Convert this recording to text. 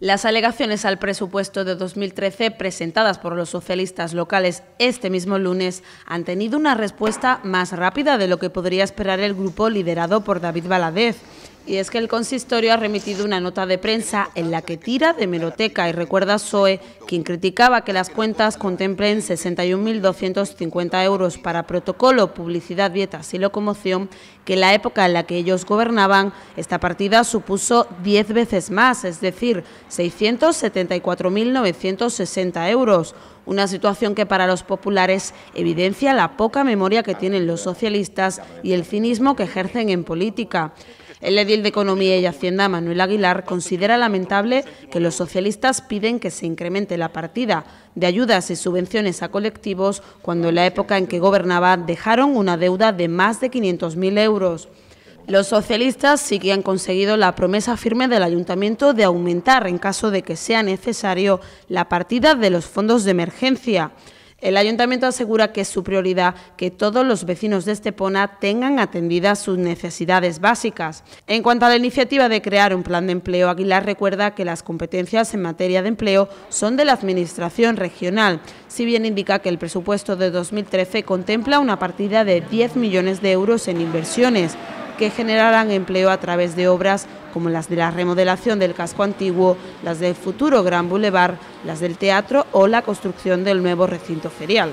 Las alegaciones al presupuesto de 2013 presentadas por los socialistas locales este mismo lunes han tenido una respuesta más rápida de lo que podría esperar el grupo liderado por David Baladez. Y es que el consistorio ha remitido una nota de prensa en la que tira de meroteca y recuerda a SOE, quien criticaba que las cuentas contemplen 61.250 euros para protocolo, publicidad, dietas y locomoción, que en la época en la que ellos gobernaban, esta partida supuso 10 veces más, es decir, 674.960 euros. Una situación que para los populares evidencia la poca memoria que tienen los socialistas y el cinismo que ejercen en política. El edil de Economía y Hacienda, Manuel Aguilar, considera lamentable que los socialistas piden que se incremente la partida de ayudas y subvenciones a colectivos cuando en la época en que gobernaba dejaron una deuda de más de 500.000 euros. Los socialistas sí que han conseguido la promesa firme del Ayuntamiento de aumentar, en caso de que sea necesario, la partida de los fondos de emergencia. El ayuntamiento asegura que es su prioridad que todos los vecinos de Estepona tengan atendidas sus necesidades básicas. En cuanto a la iniciativa de crear un plan de empleo, Aguilar recuerda que las competencias en materia de empleo son de la Administración regional, si bien indica que el presupuesto de 2013 contempla una partida de 10 millones de euros en inversiones, que generarán empleo a través de obras como las de la remodelación del casco antiguo, las del futuro Gran Boulevard, las del teatro o la construcción del nuevo recinto ferial.